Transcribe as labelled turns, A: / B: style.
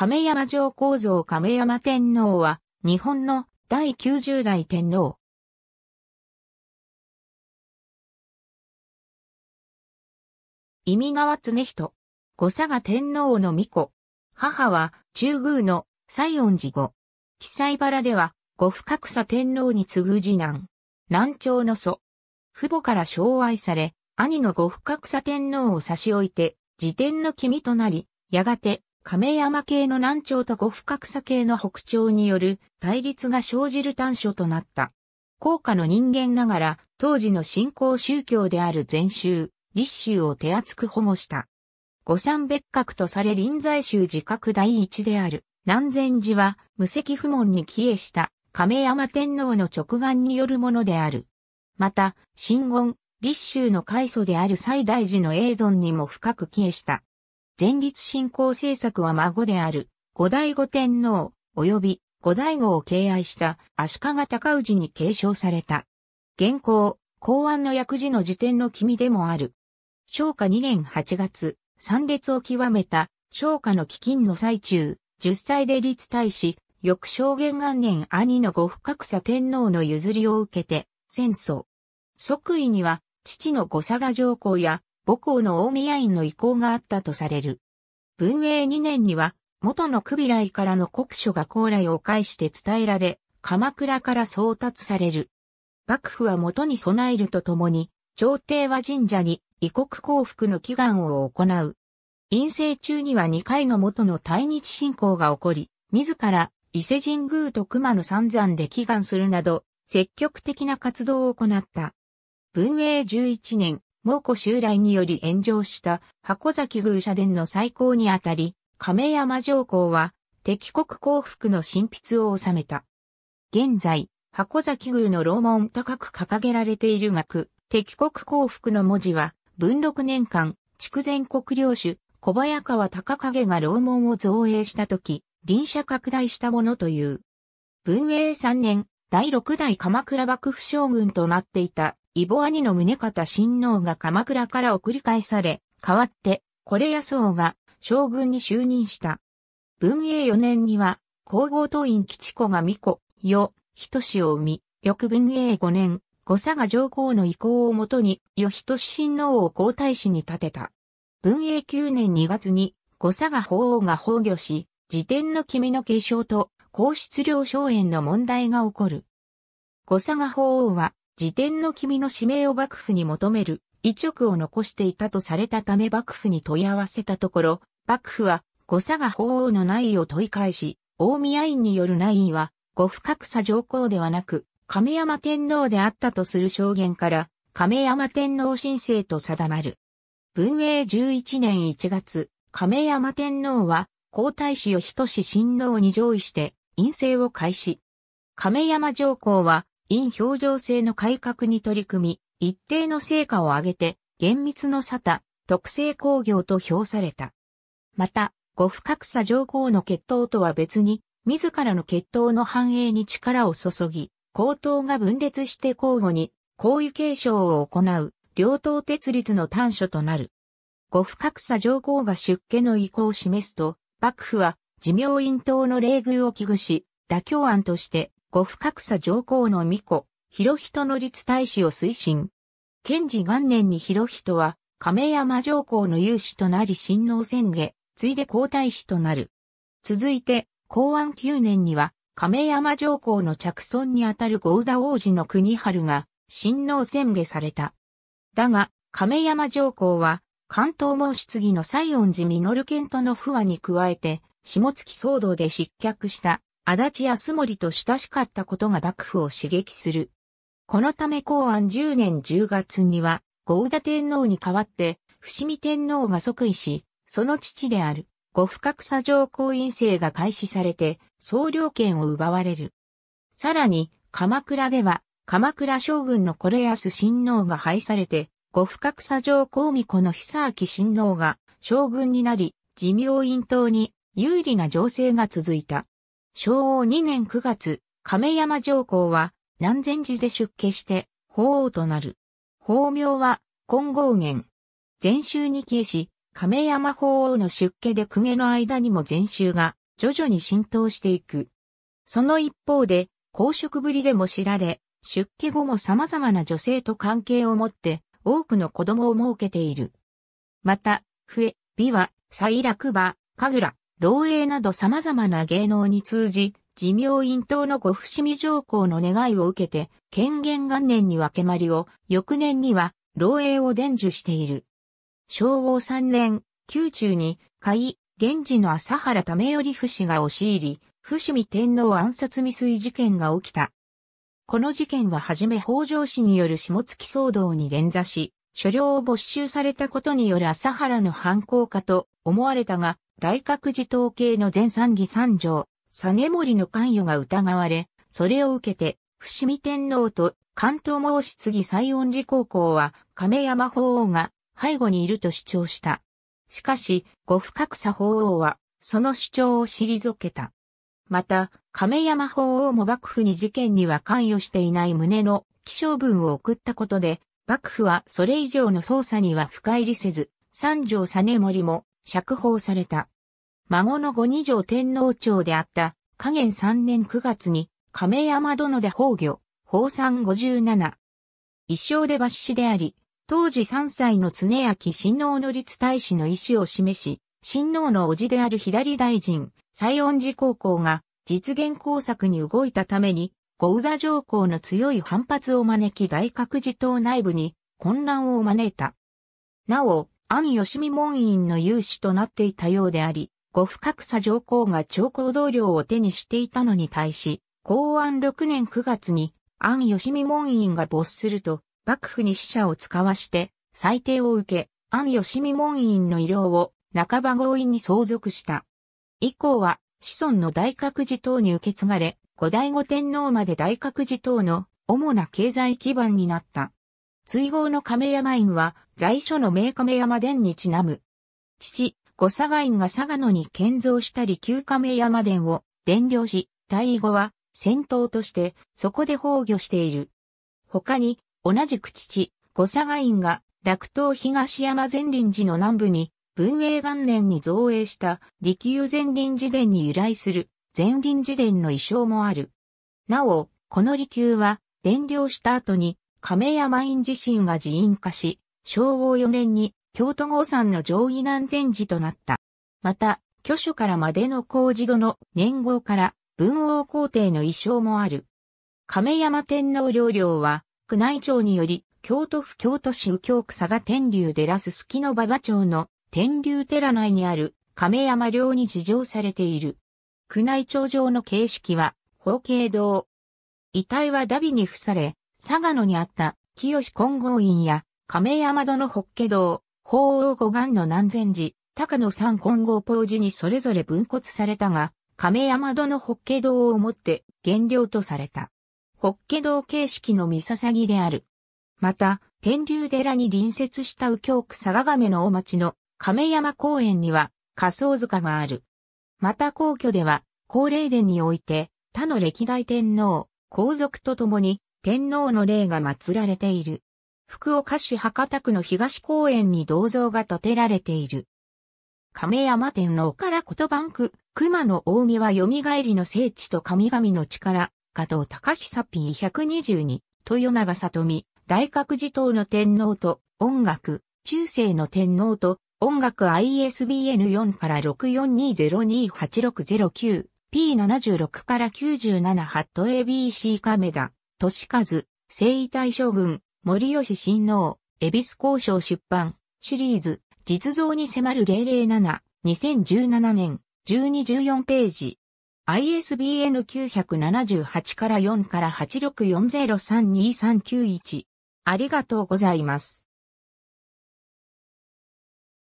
A: 亀山城構造亀山天皇は、日本の第90代天皇。意味川常人。五佐賀天皇の御子。母は中宮の西恩寺後。記載原では、五深草天皇に次ぐ次男。南朝の祖。父母から障愛され、兄の五深草天皇を差し置いて、自天の君となり、やがて亀山系の南朝と五深草系の北朝による対立が生じる端緒となった。高価の人間ながら、当時の信仰宗教である禅宗、立宗を手厚く保護した。五三別格とされ臨済宗自覚第一である、南禅寺は、無責不問に帰依した亀山天皇の直眼によるものである。また、新言、立宗の開祖である西大寺の永存にも深く帰依した。前立信仰政策は孫である、後醍醐天皇、及び後醍醐を敬愛した足利尊氏に継承された。現行、公安の薬事の辞典の君でもある。昭和2年8月、参列を極めた、昭和の飢饉の最中、10歳で立大使、翌正元元年兄の五深草天皇の譲りを受けて、戦争。即位には、父の五佐賀上皇や母校の大宮院の意向があったとされる。文永2年には、元のクビライからの国書が高麗を介して伝えられ、鎌倉から送達される。幕府は元に備えるとともに、朝廷は神社に異国降伏の祈願を行う。陰性中には2回の元の対日侵攻が起こり、自ら伊勢神宮と熊野三山で祈願するなど、積極的な活動を行った。文永11年、猛虎襲来により炎上した箱崎宮社殿の再興にあたり、亀山上皇は敵国降伏の神筆を収めた。現在、箱崎宮の楼門高く掲げられている額、敵国降伏の文字は、文禄年間、筑前国領主、小早川隆景が楼門を造営した時、臨社拡大したものという。文永三年、第六代鎌倉幕府将軍となっていたイボ兄の宗方親王が鎌倉から送り返され、代わって、これ安王が将軍に就任した。文永4年には、皇后党員吉子が巫女、よ、仁を生み、翌文永5年、五佐賀上皇の意向をもとに、よ仁親王を皇太子に立てた。文永9年2月に、五佐賀法王が崩御し、辞典の君の継承と、皇室領荘園の問題が起こる。五佐賀法王は、自転の君の指名を幕府に求める、意直を残していたとされたため幕府に問い合わせたところ、幕府は、誤差が法王の内位を問い返し、大宮院による内位は、ご不格差上皇ではなく、亀山天皇であったとする証言から、亀山天皇申請と定まる。文永11年1月、亀山天皇は、皇太子をし親王に上位して、陰性を開始。亀山上皇は、陰表情性の改革に取り組み、一定の成果を上げて、厳密の沙汰、特性工業と評された。また、五不格差上皇の血統とは別に、自らの血統の繁栄に力を注ぎ、高統が分裂して交互に、皇位継承を行う、両党鉄立の端緒となる。五不格差上皇が出家の意向を示すと、幕府は、自明院党の冷遇を危惧し、妥協案として、五不格差上皇の御子、広人の立大使を推進。賢治元年に広人は、亀山上皇の勇士となり親王宣下、ついで皇太子となる。続いて、公安九年には、亀山上皇の着尊にあたる豪田王子の国春が、親王宣下された。だが、亀山上皇は、関東し継ぎの西恩寺実賢との不和に加えて、下月騒動で失脚した足立康盛と親しかったことが幕府を刺激する。このため公安10年10月には、合田天皇に代わって、伏見天皇が即位し、その父である、五不覚佐上皇院制が開始されて、総領権を奪われる。さらに、鎌倉では、鎌倉将軍のコレアス親王が廃されて、五不覚佐上皇巫子の久明親王が将軍になり、自明院党に有利な情勢が続いた。昭和2年9月、亀山上皇は南禅寺で出家して法王となる。法名は金剛元。禅宗に帰依し、亀山法王の出家で公家の間にも禅宗が徐々に浸透していく。その一方で、公職ぶりでも知られ、出家後も様々な女性と関係を持って多くの子供を設けている。また、笛、美和、最楽馬、神楽、漏洩など様々な芸能に通じ、寿命院党のご伏見上皇の願いを受けて、権限元年に分けまりを、翌年には、漏洩を伝授している。昭和3年、宮中に、甲斐、源氏の朝原為頼不氏が押し入り、伏見天皇暗殺未遂事件が起きた。この事件ははじめ北条氏による下月騒動に連座し、所領を没収されたことによる朝原の犯行かと思われたが、大覚寺統計の前三義三条、実リの関与が疑われ、それを受けて、伏見天皇と関東し継ぎ西恩寺高校は亀山法王が背後にいると主張した。しかし、五深草法王は、その主張を退けた。また、亀山法王も幕府に事件には関与していない旨の気象文を送ったことで、幕府はそれ以上の捜査には深入りせず、三条実盛も釈放された。孫の五二条天皇朝であった、加元三年九月に、亀山殿で崩御、産五十七。一生で抜死であり、当時三歳の常明親王の立大使の意思を示し、親王の叔父である左大臣、西恩寺高校が実現工作に動いたために、後宇座上皇の強い反発を招き大覚寺党内部に混乱を招いた。なお、安吉見門院の有志となっていたようであり、五深草上皇が長江同僚を手にしていたのに対し、公安6年9月に、安吉見門院が没すると、幕府に使者を使わして、裁定を受け、安吉見門院の医療を半ば強引に相続した。以降は、子孫の大覚寺等に受け継がれ、後醍醐天皇まで大覚寺等の主な経済基盤になった。追号の亀山院は、在所の名亀山殿にちなむ。父、五佐賀院が佐賀野に建造したり旧亀山殿を伝領し、退位後は戦闘としてそこで崩御している。他に、同じく父、五佐賀院が落東東山前林寺の南部に、文永元年に造営した利休前林寺殿に由来する前林寺殿の遺装もある。なお、この利休は、伝領した後に亀山院自身が寺院化し、昭和4年に京都郷山の上位南禅寺となった。また、巨書からまでの工事度の年号から文王皇帝の遺装もある。亀山天皇陵陵は、宮内庁により、京都府京都市右京区佐賀天竜寺すすきの馬場町の天竜寺内にある亀山陵に事情されている。宮内庁上の形式は、法形堂。遺体はダビに付され、佐賀野にあった清金剛院や亀山戸の法華堂、法王五岩の南禅寺、高野山金剛法寺にそれぞれ分骨されたが、亀山戸の法華堂をもって原料とされた。法華堂形式の三笹木である。また、天竜寺に隣接した右京区佐賀亀の大町の亀山公園には仮想塚がある。また皇居では、高霊殿において他の歴代天皇、皇族と共に天皇の霊が祀られている。福岡市博多区の東公園に銅像が建てられている。亀山天皇から言んく、熊野大見は蘇りの聖地と神々の力、加藤高久 P122、豊永里美、大覚寺等の天皇と音楽、中世の天皇と音楽 ISBN4 から 6420286009P76 から97ハット ABC 亀田。利和、征夷大将軍、森吉親王、恵比寿交渉出版、シリーズ、実像に迫る007、2017年、12-14ページ。ISBN 978から4から864032391。ありがとうございます。